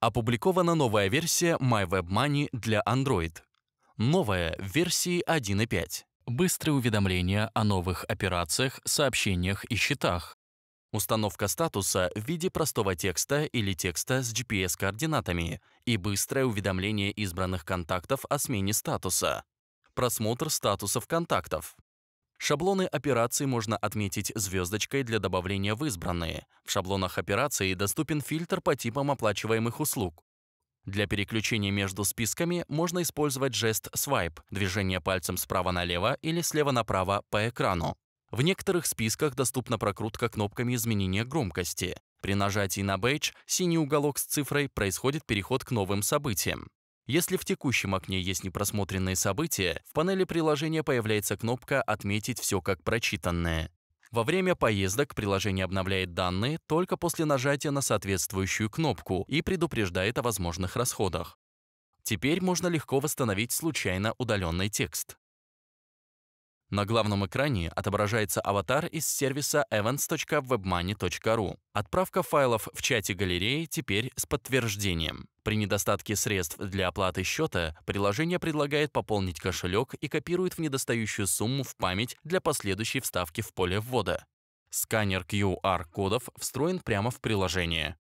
Опубликована новая версия MyWebMoney для Android. Новая версии 1.5. Быстрые уведомления о новых операциях, сообщениях и счетах. Установка статуса в виде простого текста или текста с GPS-координатами и быстрое уведомление избранных контактов о смене статуса. Просмотр статусов контактов. Шаблоны операций можно отметить звездочкой для добавления в избранные. В шаблонах операций доступен фильтр по типам оплачиваемых услуг. Для переключения между списками можно использовать жест Swipe – движение пальцем справа налево или слева направо по экрану. В некоторых списках доступна прокрутка кнопками изменения громкости. При нажатии на бейдж, синий уголок с цифрой, происходит переход к новым событиям. Если в текущем окне есть непросмотренные события, в панели приложения появляется кнопка «Отметить все как прочитанное». Во время поездок приложение обновляет данные только после нажатия на соответствующую кнопку и предупреждает о возможных расходах. Теперь можно легко восстановить случайно удаленный текст. На главном экране отображается аватар из сервиса events.webmoney.ru. Отправка файлов в чате галереи теперь с подтверждением. При недостатке средств для оплаты счета приложение предлагает пополнить кошелек и копирует в недостающую сумму в память для последующей вставки в поле ввода. Сканер QR-кодов встроен прямо в приложение.